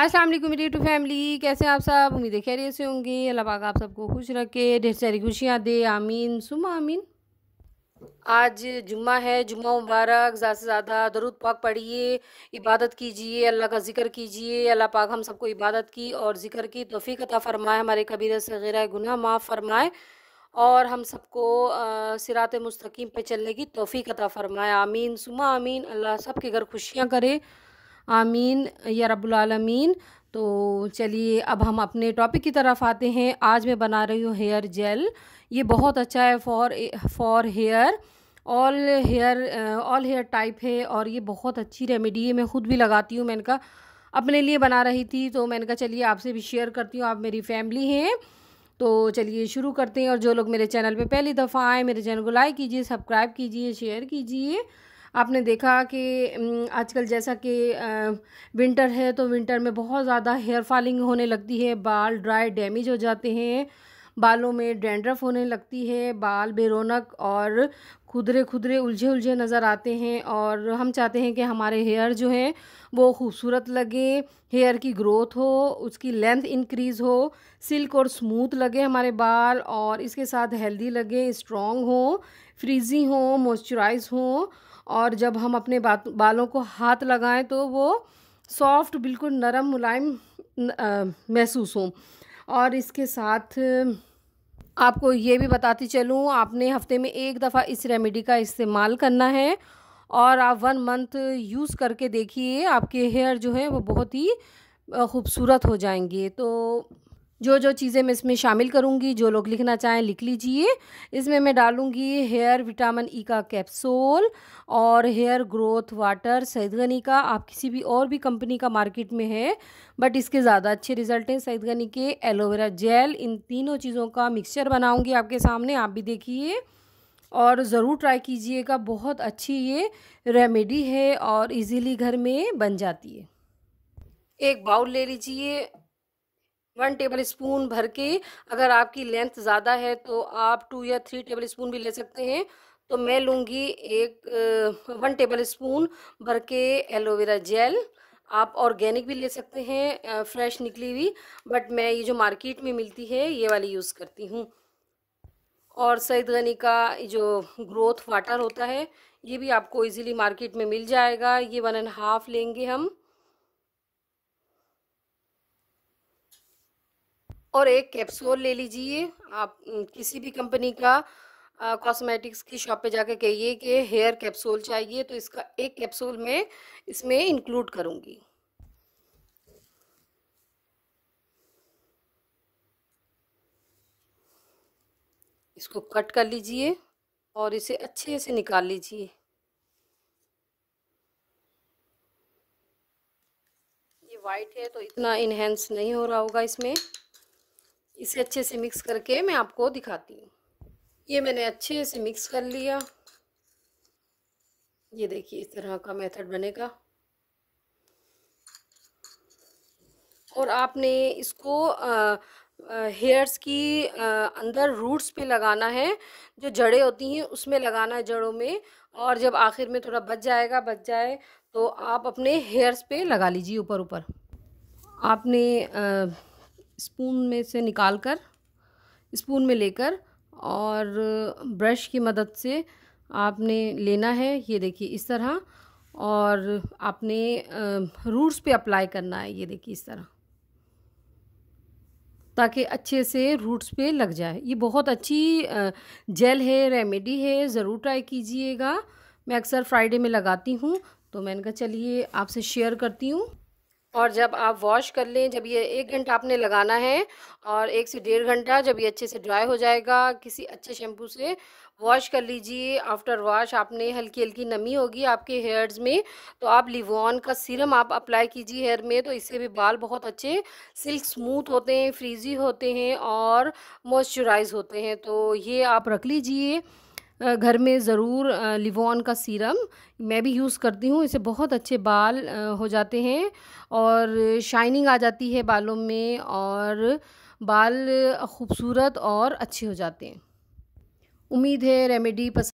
अस्सलाम वालेकुम मेरी टू फैमिली कैसे आप सब उम्मीद है खैरियत से होंगे अल्लाह पाक आप सबको खुश रखे ढेर सारी खुशियाँ दे आमीन सुम आमीन आज जुम्मा है जुम्मा मुबारक ज़्यादा से ज़्यादा दरुद पाक पढ़िए इबादत कीजिए अल्लाह का जिक्र कीजिए अल्लाह पाक हम सबको इबादत की और जिक्र की तोफ़ी अता फ़रमाए हमारे कबीर सगैर गुनाह माफ़ फ़रमाए और हम सबको सिरात मुस्तकीम पे चलने की तोफ़ी अता फ़रमाए आमीन सुम आमीन अल्लाह सब के घर खुशियाँ करे आमीन या आलमीन तो चलिए अब हम अपने टॉपिक की तरफ आते हैं आज मैं बना रही हूँ हेयर जेल ये बहुत अच्छा है for for hair all hair all hair type है और ये बहुत अच्छी रेमेडी है मैं ख़ुद भी लगाती हूँ मैंने कहा अपने लिए बना रही थी तो मैंने कहा चलिए आपसे भी शेयर करती हूँ आप मेरी फैमिली हैं तो चलिए शुरू करते हैं और जो लोग मेरे चैनल पे पहली दफ़ा आए मेरे चैनल को लाइक कीजिए सब्सक्राइब कीजिए शेयर कीजिए आपने देखा कि आजकल जैसा कि विंटर है तो विंटर में बहुत ज़्यादा हेयर फॉलिंग होने लगती है बाल ड्राई डैमेज हो जाते हैं बालों में डेंड्रफ होने लगती है बाल बेरोनक और खुदरे खुदरे उलझे उलझे नज़र आते हैं और हम चाहते हैं कि हमारे हेयर जो हैं वो खूबसूरत लगे हेयर की ग्रोथ हो उसकी लेंथ इंक्रीज़ हो सिल्क और स्मूथ लगे हमारे बाल और इसके साथ हेल्दी लगे स्ट्रॉन्ग हो फ्रीजी हो मॉइस्चराइज हो और जब हम अपने बालों को हाथ लगाएं तो वो सॉफ्ट बिल्कुल नरम मुलायम महसूस हों और इसके साथ आपको ये भी बताती चलूँ आपने हफ्ते में एक दफ़ा इस रेमेडी का इस्तेमाल करना है और आप वन मंथ यूज़ करके देखिए आपके हेयर जो है वो बहुत ही खूबसूरत हो जाएंगे तो जो जो चीज़ें मैं इसमें शामिल करूँगी जो लोग लिखना चाहें लिख लीजिए इसमें मैं डालूँगी हेयर विटामिन ई का कैप्सूल और हेयर ग्रोथ वाटर सैदगनी का आप किसी भी और भी कंपनी का मार्केट में है बट इसके ज़्यादा अच्छे रिजल्ट हैं सैदगनी के एलोवेरा जेल इन तीनों चीज़ों का मिक्सचर बनाऊँगी आपके सामने आप भी देखिए और ज़रूर ट्राई कीजिएगा बहुत अच्छी ये रेमेडी है और इजीली घर में बन जाती है एक बाउल ले लीजिए वन टेबल स्पून भर के अगर आपकी लेंथ ज़्यादा है तो आप टू या थ्री टेबल स्पून भी ले सकते हैं तो मैं लूँगी एक वन टेबल स्पून भर के एलोवेरा जेल आप ऑर्गेनिक भी ले सकते हैं फ्रेश निकली हुई बट मैं ये जो मार्केट में मिलती है ये वाली यूज़ करती हूँ और सईद गनी का जो ग्रोथ वाटर होता है ये भी आपको इजीली मार्केट में मिल जाएगा ये वन एंड हाफ़ लेंगे हम और एक कैप्सूल ले लीजिए आप किसी भी कंपनी का कॉस्मेटिक्स की शॉप पे जाके कहिए कि हेयर कैप्सूल चाहिए तो इसका एक कैप्सूल मैं इसमें इंक्लूड करूँगी इसको कट कर लीजिए और इसे अच्छे से निकाल लीजिए ये वाइट है तो इतना इन्हेंस नहीं हो रहा होगा इसमें इसे अच्छे से मिक्स करके मैं आपको दिखाती हूँ ये मैंने अच्छे से मिक्स कर लिया ये देखिए इस तरह का मेथड बनेगा और आपने इसको हेयर्स की आ, अंदर रूट्स पे लगाना है जो जड़ें होती हैं उसमें लगाना है जड़ों में और जब आखिर में थोड़ा बच जाएगा बच जाए तो आप अपने हेयर्स पे लगा लीजिए ऊपर ऊपर आपने आ, स्पून में से निकाल कर स्पून में लेकर और ब्रश की मदद से आपने लेना है ये देखिए इस तरह और आपने रूट्स पे अप्लाई करना है ये देखिए इस तरह ताकि अच्छे से रूट्स पे लग जाए ये बहुत अच्छी जेल है रेमेडी है ज़रूर ट्राई कीजिएगा मैं अक्सर फ्राइडे में लगाती हूँ तो मैंने कहा चलिए आपसे शेयर करती हूँ और जब आप वॉश कर लें जब ये एक घंटा आपने लगाना है और एक से डेढ़ घंटा जब ये अच्छे से ड्राई हो जाएगा किसी अच्छे शैम्पू से वॉश कर लीजिए आफ्टर वॉश आपने हल्की हल्की नमी होगी आपके हेयर्स में तो आप लिवॉन का सीरम आप अप्लाई कीजिए हेयर में तो इससे भी बाल बहुत अच्छे सिल्क स्मूथ होते हैं फ्रीजी होते हैं और मॉइस्चराइज होते हैं तो ये आप रख लीजिए घर में ज़रूर लिवॉन का सीरम मैं भी यूज़ करती हूँ इससे बहुत अच्छे बाल हो जाते हैं और शाइनिंग आ जाती है बालों में और बाल खूबसूरत और अच्छे हो जाते हैं उम्मीद है रेमेडी पसंद